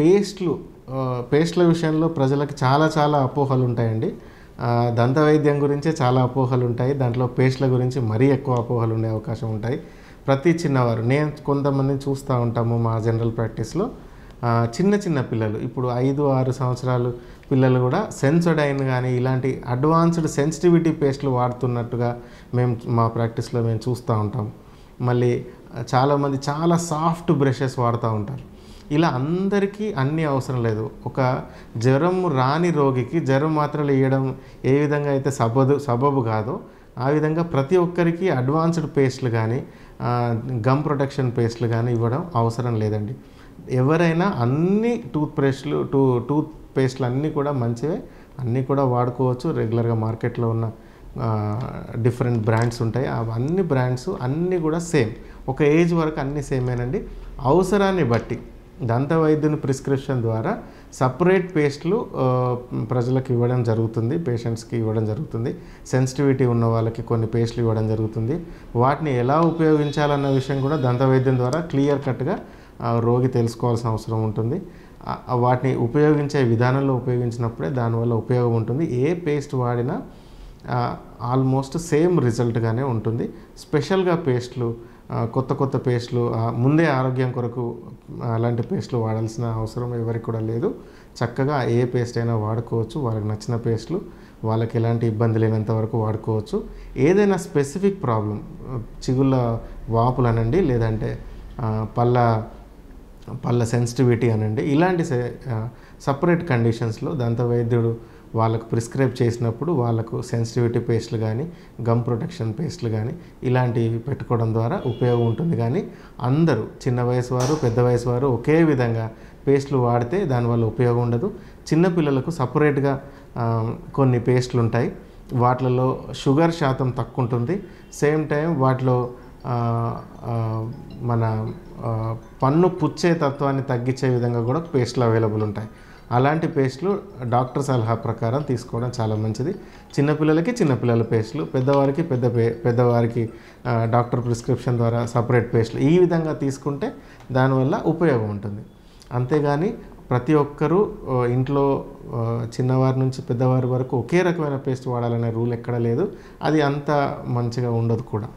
పేస్ట్లు పేస్ట్ల విషయంలో ప్రజలకు చాలా చాలా అపోహలు ఉంటాయండి దంత వైద్యం గురించే చాలా అపోహలు ఉంటాయి దాంట్లో పేస్ట్ల గురించి మరీ ఎక్కువ అపోహలు ఉండే అవకాశం ఉంటాయి ప్రతి చిన్నవారు నేను కొంతమందిని చూస్తూ ఉంటాము మా జనరల్ ప్రాక్టీస్లో చిన్న చిన్న పిల్లలు ఇప్పుడు ఐదు ఆరు సంవత్సరాలు పిల్లలు కూడా సెన్సోడైన్ కానీ ఇలాంటి అడ్వాన్స్డ్ సెన్సిటివిటీ పేస్ట్లు వాడుతున్నట్టుగా మేము మా ప్రాక్టీస్లో మేము చూస్తూ ఉంటాం మళ్ళీ చాలామంది చాలా సాఫ్ట్ బ్రషెస్ వాడుతూ ఉంటారు ఇలా అందరికీ అన్నీ అవసరం లేదు ఒక జ్వరం రాని రోగికి జ్వరం మాత్రలు ఇవ్వడం ఏ విధంగా అయితే సబదు సబబు కాదో ఆ విధంగా ప్రతి ఒక్కరికి అడ్వాన్స్డ్ పేస్ట్లు కానీ గమ్ ప్రొటెక్షన్ పేస్ట్లు కానీ ఇవ్వడం అవసరం లేదండి ఎవరైనా అన్ని టూత్ పేస్ట్లు టూ టూత్ పేస్ట్లు అన్నీ కూడా మంచివే అన్నీ కూడా వాడుకోవచ్చు రెగ్యులర్గా మార్కెట్లో ఉన్న డిఫరెంట్ బ్రాండ్స్ ఉంటాయి అవన్నీ బ్రాండ్స్ అన్నీ కూడా సేమ్ ఒక ఏజ్ వరకు అన్నీ సేమేనండి అవసరాన్ని బట్టి దంతవైద్యుని ప్రిస్క్రిప్షన్ ద్వారా సపరేట్ పేస్ట్లు ప్రజలకు ఇవ్వడం జరుగుతుంది పేషెంట్స్కి ఇవ్వడం జరుగుతుంది సెన్సిటివిటీ ఉన్న వాళ్ళకి కొన్ని పేస్ట్లు ఇవ్వడం జరుగుతుంది వాటిని ఎలా ఉపయోగించాలన్న విషయం కూడా దంతవైద్యం ద్వారా క్లియర్ కట్గా రోగి తెలుసుకోవాల్సిన అవసరం ఉంటుంది వాటిని ఉపయోగించే విధానంలో ఉపయోగించినప్పుడే దానివల్ల ఉపయోగం ఉంటుంది ఏ పేస్ట్ వాడినా ఆల్మోస్ట్ సేమ్ రిజల్ట్గానే ఉంటుంది స్పెషల్గా పేస్ట్లు కొత్త కొత్త పేస్ట్లు ముందే ఆరోగ్యం కొరకు అలాంటి పేస్ట్లు వాడాల్సిన అవసరం ఎవరికి కూడా లేదు చక్కగా ఏ పేస్ట్ అయినా వాడుకోవచ్చు వాళ్ళకి నచ్చిన పేస్ట్లు వాళ్ళకి ఎలాంటి ఇబ్బంది లేనంత వరకు వాడుకోవచ్చు ఏదైనా స్పెసిఫిక్ ప్రాబ్లం చిగుళ్ళ వాపులు అనండి లేదంటే పళ్ళ పళ్ళ సెన్సిటివిటీ అనండి ఇలాంటి సపరేట్ కండిషన్స్లో దంత వైద్యుడు వాళ్ళకు ప్రిస్క్రైబ్ చేసినప్పుడు వాళ్ళకు సెన్సిటివిటీ పేస్ట్లు కానీ గమ్ ప్రొటెక్షన్ పేస్ట్లు కానీ ఇలాంటివి పెట్టుకోవడం ద్వారా ఉపయోగం ఉంటుంది కానీ అందరూ చిన్న వయసు వారు పెద్ద వయసు వారు ఒకే విధంగా పేస్ట్లు వాడితే దానివల్ల ఉపయోగం ఉండదు చిన్నపిల్లలకు సపరేట్గా కొన్ని పేస్ట్లు ఉంటాయి వాటిలలో షుగర్ శాతం తక్కువ ఉంటుంది సేమ్ టైం వాటిలో మన పన్ను పుచ్చే తత్వాన్ని తగ్గించే విధంగా కూడా పేస్ట్లు అవైలబుల్ ఉంటాయి అలాంటి పేస్ట్లు డాక్టర్ సలహా ప్రకారం తీసుకోవడం చాలా మంచిది చిన్నపిల్లలకి చిన్నపిల్లల పేస్ట్లు పెద్దవారికి పెద్ద పే పెద్దవారికి డాక్టర్ ప్రిస్క్రిప్షన్ ద్వారా సపరేట్ పేస్ట్లు ఈ విధంగా తీసుకుంటే దానివల్ల ఉపయోగం ఉంటుంది అంతేగాని ప్రతి ఒక్కరూ ఇంట్లో చిన్నవారి నుంచి పెద్దవారి వరకు ఒకే రకమైన పేస్ట్ వాడాలనే రూల్ ఎక్కడ లేదు అది అంత మంచిగా ఉండదు కూడా